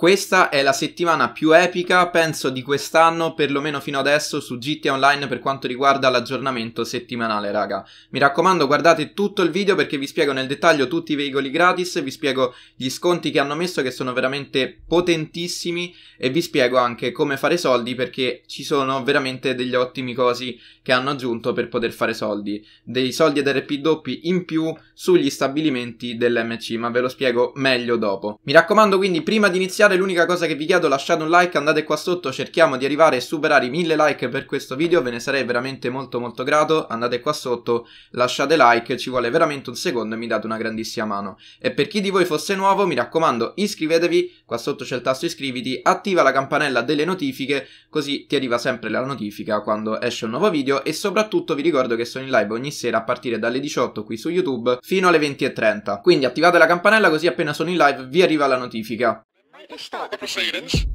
Questa è la settimana più epica, penso, di quest'anno, perlomeno fino adesso, su GTA Online per quanto riguarda l'aggiornamento settimanale, raga. Mi raccomando, guardate tutto il video perché vi spiego nel dettaglio tutti i veicoli gratis, vi spiego gli sconti che hanno messo che sono veramente potentissimi e vi spiego anche come fare soldi perché ci sono veramente degli ottimi cosi che hanno aggiunto per poter fare soldi. Dei soldi ed RP doppi in più sugli stabilimenti dell'MC, ma ve lo spiego meglio dopo. Mi raccomando quindi, prima di iniziare iniziare l'unica cosa che vi chiedo lasciate un like, andate qua sotto, cerchiamo di arrivare e superare i mille like per questo video, ve ne sarei veramente molto molto grato, andate qua sotto, lasciate like, ci vuole veramente un secondo e mi date una grandissima mano. E per chi di voi fosse nuovo mi raccomando iscrivetevi, qua sotto c'è il tasto iscriviti, attiva la campanella delle notifiche così ti arriva sempre la notifica quando esce un nuovo video e soprattutto vi ricordo che sono in live ogni sera a partire dalle 18 qui su YouTube fino alle 20.30. Quindi attivate la campanella così appena sono in live vi arriva la notifica. Start the proceedings.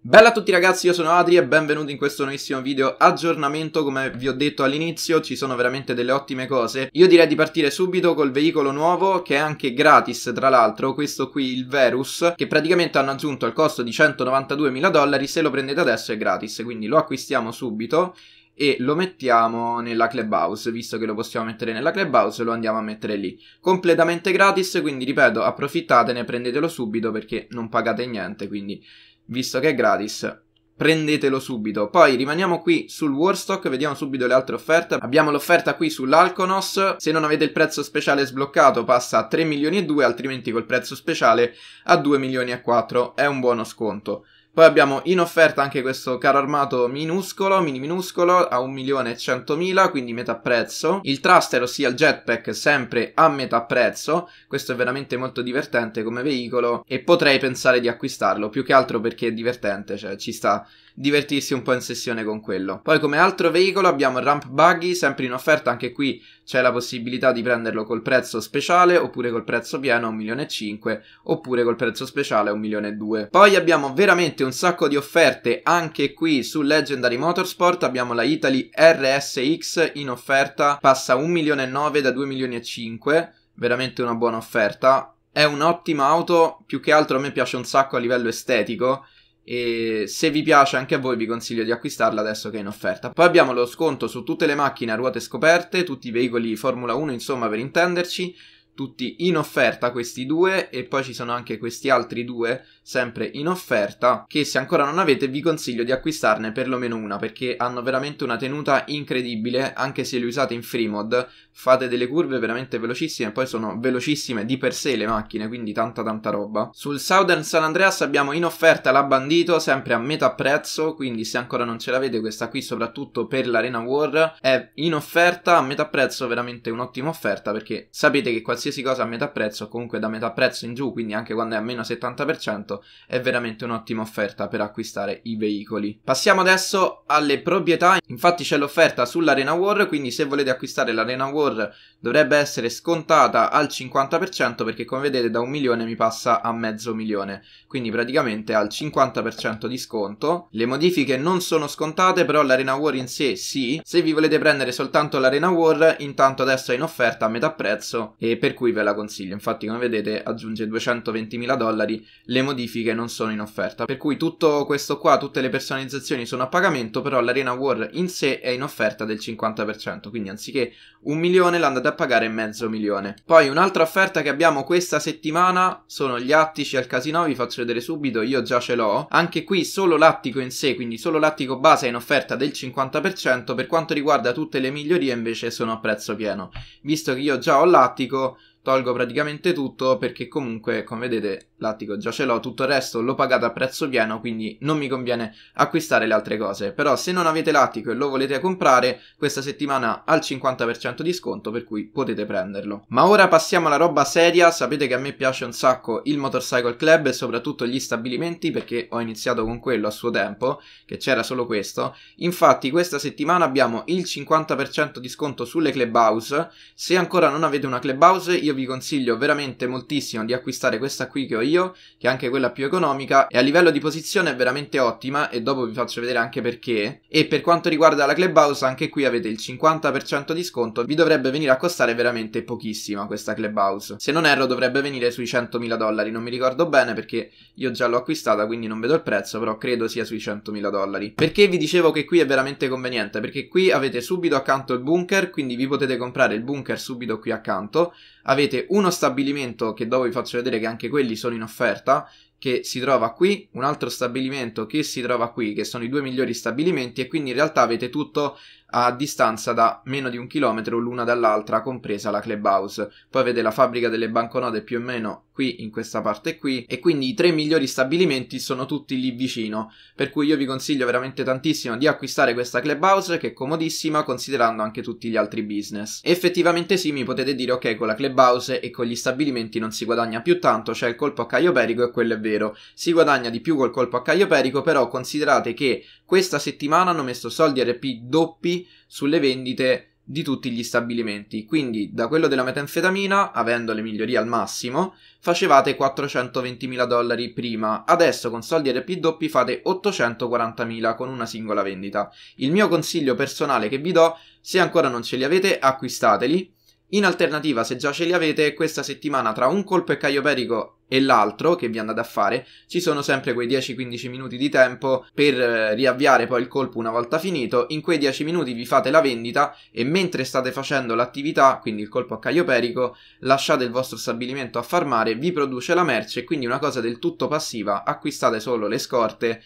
Bella a tutti ragazzi, io sono Adri e benvenuti in questo nuovissimo video aggiornamento, come vi ho detto all'inizio ci sono veramente delle ottime cose, io direi di partire subito col veicolo nuovo che è anche gratis tra l'altro, questo qui il Verus, che praticamente hanno aggiunto al costo di 192.000 dollari, se lo prendete adesso è gratis, quindi lo acquistiamo subito e lo mettiamo nella clubhouse, visto che lo possiamo mettere nella clubhouse lo andiamo a mettere lì, completamente gratis, quindi ripeto approfittatene, prendetelo subito perché non pagate niente, quindi visto che è gratis prendetelo subito. Poi rimaniamo qui sul Warstock, vediamo subito le altre offerte. Abbiamo l'offerta qui sull'Alconos, se non avete il prezzo speciale sbloccato passa a 3 milioni e 2, altrimenti col prezzo speciale a 2 milioni e 4, è un buono sconto. Poi abbiamo in offerta anche questo carro armato minuscolo, mini minuscolo, a 1.100.000, quindi metà prezzo. Il thruster, ossia il jetpack, sempre a metà prezzo. Questo è veramente molto divertente come veicolo e potrei pensare di acquistarlo, più che altro perché è divertente, cioè ci sta divertirsi un po' in sessione con quello. Poi come altro veicolo abbiamo il Ramp Buggy, sempre in offerta, anche qui c'è la possibilità di prenderlo col prezzo speciale oppure col prezzo pieno 1.500.000 oppure col prezzo speciale 1.200.000. Poi abbiamo veramente un sacco di offerte anche qui su Legendary Motorsport, abbiamo la Italy RSX in offerta, passa 1.900.000 da 2.500.000, veramente una buona offerta. È un'ottima auto, più che altro a me piace un sacco a livello estetico e se vi piace anche a voi vi consiglio di acquistarla adesso che è in offerta. Poi abbiamo lo sconto su tutte le macchine a ruote scoperte, tutti i veicoli Formula 1 insomma per intenderci tutti in offerta questi due e poi ci sono anche questi altri due sempre in offerta che se ancora non avete vi consiglio di acquistarne perlomeno una perché hanno veramente una tenuta incredibile anche se li usate in free mod fate delle curve veramente velocissime poi sono velocissime di per sé le macchine quindi tanta tanta roba sul Southern San Andreas abbiamo in offerta la Bandito sempre a metà prezzo quindi se ancora non ce l'avete questa qui soprattutto per l'Arena War è in offerta a metà prezzo veramente un'ottima offerta perché sapete che qualsiasi qualsiasi cosa a metà prezzo, comunque da metà prezzo in giù, quindi anche quando è a meno 70%, è veramente un'ottima offerta per acquistare i veicoli. Passiamo adesso alle proprietà, infatti c'è l'offerta sull'Arena War, quindi se volete acquistare l'Arena War dovrebbe essere scontata al 50% perché come vedete da un milione mi passa a mezzo milione, quindi praticamente al 50% di sconto. Le modifiche non sono scontate, però l'Arena War in sé sì. Se vi volete prendere soltanto l'Arena War, intanto adesso è in offerta a metà prezzo e per cui ve la consiglio. Infatti, come vedete, aggiunge 220.000 dollari, le modifiche non sono in offerta. Per cui tutto questo qua, tutte le personalizzazioni sono a pagamento, però l'Arena War in sé è in offerta del 50%, quindi anziché un milione l'andate a pagare mezzo milione. Poi un'altra offerta che abbiamo questa settimana sono gli attici al casino, vi faccio vedere subito, io già ce l'ho. Anche qui solo l'attico in sé, quindi solo l'attico base è in offerta del 50%, per quanto riguarda tutte le migliorie invece sono a prezzo pieno. Visto che io già ho l'attico, tolgo praticamente tutto perché comunque come vedete l'attico già ce l'ho tutto il resto l'ho pagato a prezzo pieno quindi non mi conviene acquistare le altre cose però se non avete l'attico e lo volete comprare questa settimana al 50% di sconto per cui potete prenderlo ma ora passiamo alla roba seria sapete che a me piace un sacco il motorcycle club e soprattutto gli stabilimenti perché ho iniziato con quello a suo tempo che c'era solo questo infatti questa settimana abbiamo il 50% di sconto sulle clubhouse se ancora non avete una clubhouse io vi consiglio veramente moltissimo di acquistare questa qui che ho io, che è anche quella più economica e a livello di posizione è veramente ottima e dopo vi faccio vedere anche perché. E per quanto riguarda la Clubhouse anche qui avete il 50% di sconto, vi dovrebbe venire a costare veramente pochissima questa Clubhouse. Se non erro dovrebbe venire sui 100.000 dollari, non mi ricordo bene perché io già l'ho acquistata quindi non vedo il prezzo, però credo sia sui 100.000 dollari. Perché vi dicevo che qui è veramente conveniente? Perché qui avete subito accanto il bunker, quindi vi potete comprare il bunker subito qui accanto avete uno stabilimento che dopo vi faccio vedere che anche quelli sono in offerta che si trova qui, un altro stabilimento che si trova qui, che sono i due migliori stabilimenti e quindi in realtà avete tutto a distanza da meno di un chilometro l'una dall'altra, compresa la clubhouse. Poi avete la fabbrica delle banconote più o meno qui, in questa parte qui, e quindi i tre migliori stabilimenti sono tutti lì vicino, per cui io vi consiglio veramente tantissimo di acquistare questa clubhouse che è comodissima considerando anche tutti gli altri business. E effettivamente sì, mi potete dire ok, con la clubhouse e con gli stabilimenti non si guadagna più tanto, c'è cioè il colpo a Caio Perico e quello è vero vero, si guadagna di più col colpo a caio perico, però considerate che questa settimana hanno messo soldi RP doppi sulle vendite di tutti gli stabilimenti. Quindi da quello della metanfetamina, avendo le migliorie al massimo, facevate 420.000 dollari prima, adesso con soldi RP doppi fate 840.000 con una singola vendita. Il mio consiglio personale che vi do, se ancora non ce li avete, acquistateli in alternativa, se già ce li avete, questa settimana tra un colpo e Caio Perico e l'altro che vi andate a fare, ci sono sempre quei 10-15 minuti di tempo per eh, riavviare poi il colpo una volta finito. In quei 10 minuti vi fate la vendita e mentre state facendo l'attività, quindi il colpo a Caio Perico, lasciate il vostro stabilimento a farmare, vi produce la merce, quindi una cosa del tutto passiva, acquistate solo le scorte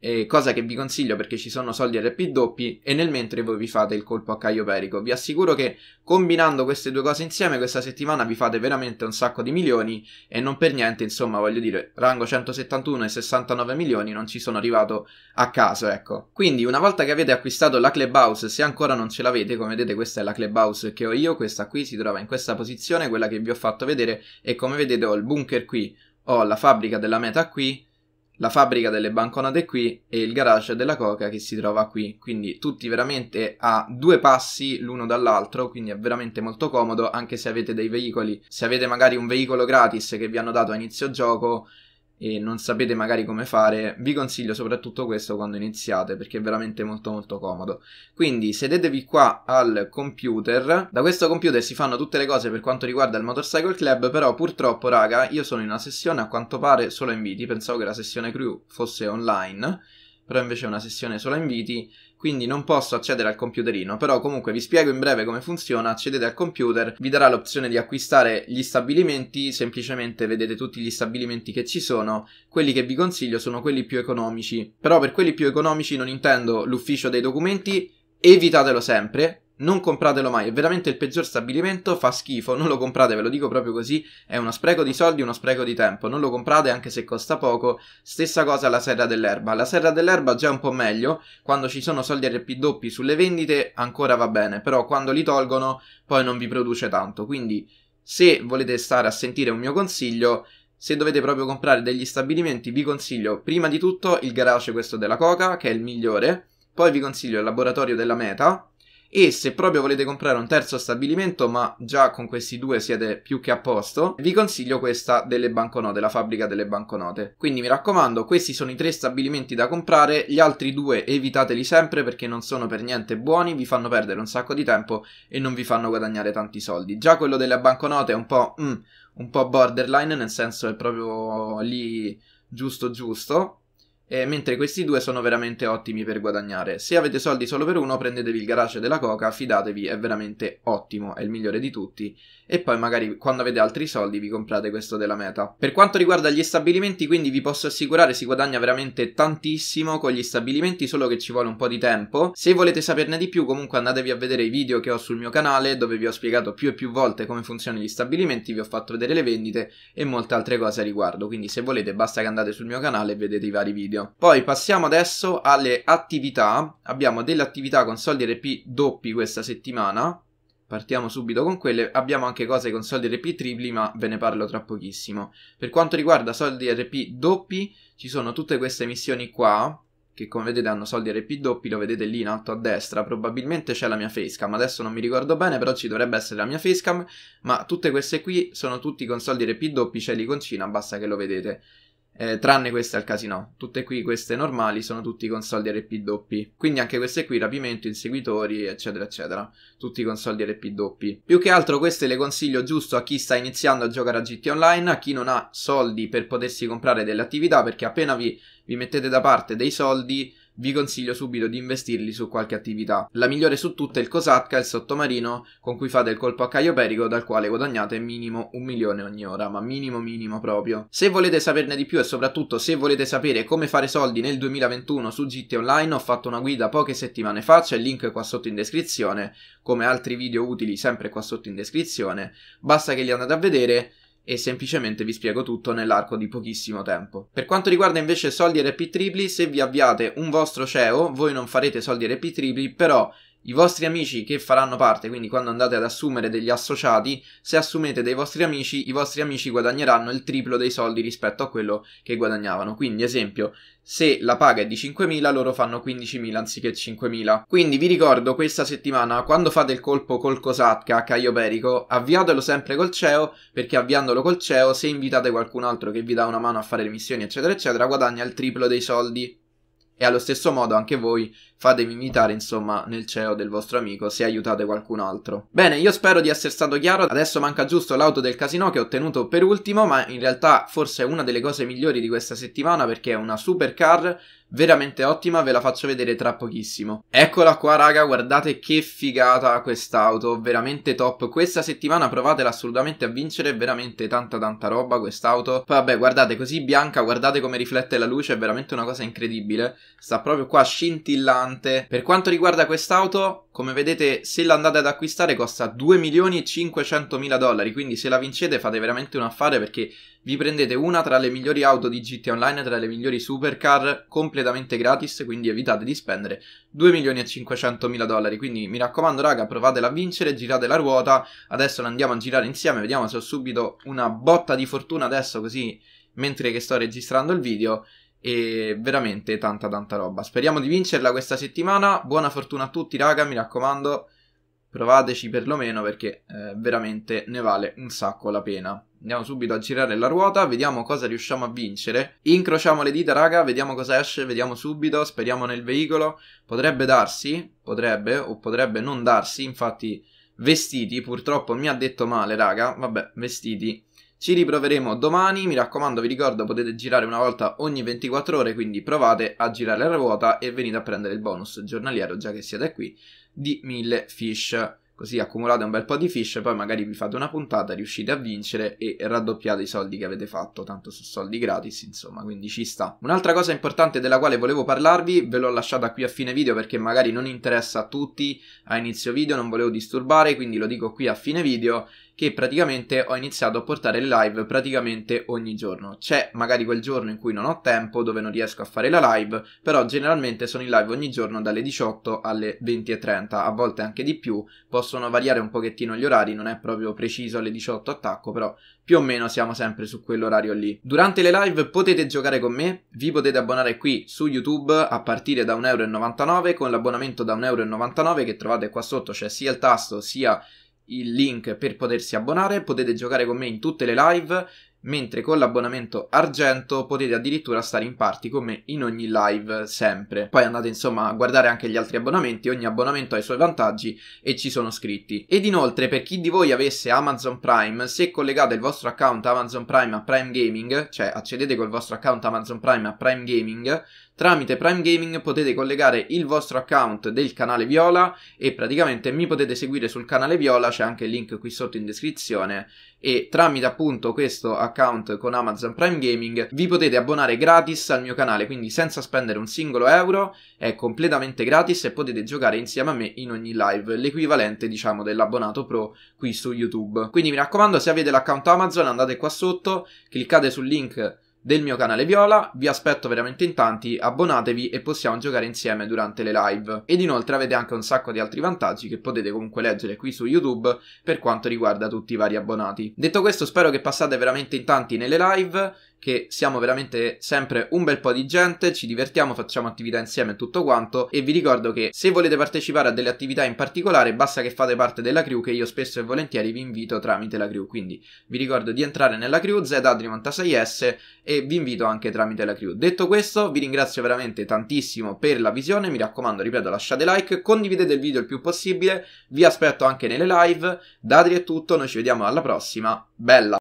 eh, cosa che vi consiglio perché ci sono soldi RP doppi e nel mentre voi vi fate il colpo a Caio Perico. Vi assicuro che combinando queste due cose insieme questa settimana vi fate veramente un sacco di milioni e non per niente, insomma, voglio dire, rango 171 e 69 milioni non ci sono arrivato a caso, ecco. Quindi una volta che avete acquistato la Clubhouse, se ancora non ce l'avete, come vedete questa è la Clubhouse che ho io, questa qui si trova in questa posizione, quella che vi ho fatto vedere e come vedete ho il bunker qui, ho la fabbrica della meta qui, la fabbrica delle banconate è qui e il garage della coca che si trova qui, quindi tutti veramente a due passi l'uno dall'altro, quindi è veramente molto comodo anche se avete dei veicoli, se avete magari un veicolo gratis che vi hanno dato a inizio gioco e non sapete magari come fare, vi consiglio soprattutto questo quando iniziate perché è veramente molto molto comodo. Quindi sedetevi qua al computer, da questo computer si fanno tutte le cose per quanto riguarda il Motorcycle Club, però purtroppo raga io sono in una sessione a quanto pare solo inviti, pensavo che la sessione crew fosse online, però invece è una sessione solo inviti quindi non posso accedere al computerino, però comunque vi spiego in breve come funziona, accedete al computer, vi darà l'opzione di acquistare gli stabilimenti, semplicemente vedete tutti gli stabilimenti che ci sono, quelli che vi consiglio sono quelli più economici, però per quelli più economici non intendo l'ufficio dei documenti, evitatelo sempre, non compratelo mai, è veramente il peggior stabilimento, fa schifo, non lo comprate, ve lo dico proprio così, è uno spreco di soldi, uno spreco di tempo, non lo comprate anche se costa poco. Stessa cosa alla Serra dell'Erba, la Serra dell'Erba già è un po' meglio, quando ci sono soldi RP doppi sulle vendite ancora va bene, però quando li tolgono poi non vi produce tanto, quindi se volete stare a sentire un mio consiglio, se dovete proprio comprare degli stabilimenti vi consiglio prima di tutto il garage questo della Coca, che è il migliore, poi vi consiglio il laboratorio della Meta, e se proprio volete comprare un terzo stabilimento ma già con questi due siete più che a posto vi consiglio questa delle banconote la fabbrica delle banconote quindi mi raccomando questi sono i tre stabilimenti da comprare gli altri due evitateli sempre perché non sono per niente buoni vi fanno perdere un sacco di tempo e non vi fanno guadagnare tanti soldi già quello delle banconote è un po' mm, un po' borderline nel senso è proprio lì giusto giusto eh, mentre questi due sono veramente ottimi per guadagnare. Se avete soldi solo per uno, prendetevi il garage della Coca, fidatevi, è veramente ottimo, è il migliore di tutti, e poi magari quando avete altri soldi vi comprate questo della Meta. Per quanto riguarda gli stabilimenti, quindi vi posso assicurare si guadagna veramente tantissimo con gli stabilimenti, solo che ci vuole un po' di tempo. Se volete saperne di più, comunque andatevi a vedere i video che ho sul mio canale, dove vi ho spiegato più e più volte come funzionano gli stabilimenti, vi ho fatto vedere le vendite e molte altre cose a riguardo, quindi se volete basta che andate sul mio canale e vedete i vari video video. Poi passiamo adesso alle attività. Abbiamo delle attività con soldi RP doppi questa settimana. Partiamo subito con quelle, abbiamo anche cose con soldi RP tripli ma ve ne parlo tra pochissimo. Per quanto riguarda soldi RP doppi ci sono tutte queste missioni qua, che come vedete hanno soldi RP doppi, lo vedete lì in alto a destra, probabilmente c'è la mia facecam, adesso non mi ricordo bene, però ci dovrebbe essere la mia facecam, ma tutte queste qui sono tutti con soldi RP doppi, c'è li con Cina, basta che lo vedete eh, tranne queste al casino. Tutte qui, queste normali, sono tutti con soldi RP doppi. Quindi anche queste qui, rapimento, inseguitori, eccetera, eccetera. Tutti con soldi RP doppi. Più che altro queste le consiglio giusto a chi sta iniziando a giocare a GT Online, a chi non ha soldi per potersi comprare delle attività, perché appena vi, vi mettete da parte dei soldi vi consiglio subito di investirli su qualche attività. La migliore su tutte è il Cosatka, il sottomarino con cui fate il colpo a Caio Perico, dal quale guadagnate minimo un milione ogni ora, ma minimo minimo proprio. Se volete saperne di più e soprattutto se volete sapere come fare soldi nel 2021 su GT Online, ho fatto una guida poche settimane fa, c'è il link qua sotto in descrizione, come altri video utili sempre qua sotto in descrizione, basta che li andate a vedere e semplicemente vi spiego tutto nell'arco di pochissimo tempo. Per quanto riguarda invece soldi RP tripli, se vi avviate un vostro CEO, voi non farete soldi RP tripli, però i vostri amici che faranno parte, quindi quando andate ad assumere degli associati, se assumete dei vostri amici, i vostri amici guadagneranno il triplo dei soldi rispetto a quello che guadagnavano. Quindi, esempio, se la paga è di 5.000, loro fanno 15.000 anziché 5.000. Quindi vi ricordo questa settimana, quando fate il colpo col Cosatka a Caio Perico, avviatelo sempre col CEO, perché avviandolo col CEO, se invitate qualcun altro che vi dà una mano a fare le missioni, eccetera, eccetera, guadagna il triplo dei soldi. E allo stesso modo anche voi fatemi invitare, insomma, nel CEO del vostro amico se aiutate qualcun altro. Bene, io spero di essere stato chiaro. Adesso manca giusto l'auto del casino che ho ottenuto per ultimo, ma in realtà forse è una delle cose migliori di questa settimana perché è una supercar veramente ottima, ve la faccio vedere tra pochissimo. Eccola qua raga, guardate che figata quest'auto, veramente top. Questa settimana provatela assolutamente a vincere, veramente tanta tanta roba quest'auto. Poi vabbè, guardate così bianca, guardate come riflette la luce, è veramente una cosa incredibile. Sta proprio qua scintillante. Per quanto riguarda quest'auto, come vedete se l'andate ad acquistare costa 2 milioni e 500 mila dollari, quindi se la vincete fate veramente un affare perché vi prendete una tra le migliori auto di GT Online, tra le migliori supercar, completamente gratis, quindi evitate di spendere 2 milioni e 500 mila dollari. Quindi mi raccomando raga, provatela a vincere, girate la ruota, adesso la andiamo a girare insieme, vediamo se ho subito una botta di fortuna adesso così mentre che sto registrando il video e veramente tanta tanta roba. Speriamo di vincerla questa settimana. Buona fortuna a tutti, raga, mi raccomando. Provateci perlomeno perché eh, veramente ne vale un sacco la pena. Andiamo subito a girare la ruota, vediamo cosa riusciamo a vincere. Incrociamo le dita, raga, vediamo cosa esce, vediamo subito, speriamo nel veicolo. Potrebbe darsi, potrebbe o potrebbe non darsi, infatti vestiti, purtroppo mi ha detto male, raga. Vabbè, vestiti ci riproveremo domani, mi raccomando vi ricordo potete girare una volta ogni 24 ore, quindi provate a girare alla ruota e venite a prendere il bonus giornaliero, già che siete qui, di 1000 fish. Così accumulate un bel po' di fish, poi magari vi fate una puntata, riuscite a vincere e raddoppiate i soldi che avete fatto, tanto su soldi gratis, insomma, quindi ci sta. Un'altra cosa importante della quale volevo parlarvi, ve l'ho lasciata qui a fine video perché magari non interessa a tutti a inizio video, non volevo disturbare, quindi lo dico qui a fine video, che praticamente ho iniziato a portare live praticamente ogni giorno. C'è magari quel giorno in cui non ho tempo, dove non riesco a fare la live, però generalmente sono in live ogni giorno dalle 18 alle 20.30, a volte anche di più, possono variare un pochettino gli orari, non è proprio preciso alle 18 attacco, però più o meno siamo sempre su quell'orario lì. Durante le live potete giocare con me, vi potete abbonare qui su YouTube a partire da 1,99€ con l'abbonamento da 1,99€ che trovate qua sotto, c'è cioè sia il tasto sia il link per potersi abbonare, potete giocare con me in tutte le live, mentre con l'abbonamento argento potete addirittura stare in party con me in ogni live sempre. Poi andate insomma a guardare anche gli altri abbonamenti, ogni abbonamento ha i suoi vantaggi e ci sono scritti. Ed inoltre per chi di voi avesse Amazon Prime, se collegate il vostro account Amazon Prime a Prime Gaming, cioè accedete col vostro account Amazon Prime a Prime Gaming, Tramite Prime Gaming potete collegare il vostro account del canale Viola e praticamente mi potete seguire sul canale Viola, c'è anche il link qui sotto in descrizione e tramite appunto questo account con Amazon Prime Gaming vi potete abbonare gratis al mio canale, quindi senza spendere un singolo euro, è completamente gratis e potete giocare insieme a me in ogni live, l'equivalente diciamo dell'abbonato pro qui su YouTube. Quindi mi raccomando se avete l'account Amazon andate qua sotto, cliccate sul link del mio canale Viola, vi aspetto veramente in tanti, abbonatevi e possiamo giocare insieme durante le live. Ed inoltre avete anche un sacco di altri vantaggi che potete comunque leggere qui su YouTube per quanto riguarda tutti i vari abbonati. Detto questo spero che passate veramente in tanti nelle live, che siamo veramente sempre un bel po' di gente, ci divertiamo, facciamo attività insieme e tutto quanto e vi ricordo che se volete partecipare a delle attività in particolare basta che fate parte della crew che io spesso e volentieri vi invito tramite la crew, quindi vi ricordo di entrare nella crew ZA96S e vi invito anche tramite la crew. Detto questo vi ringrazio veramente tantissimo per la visione, mi raccomando ripeto lasciate like, condividete il video il più possibile, vi aspetto anche nelle live, da Adri è tutto, noi ci vediamo alla prossima, bella!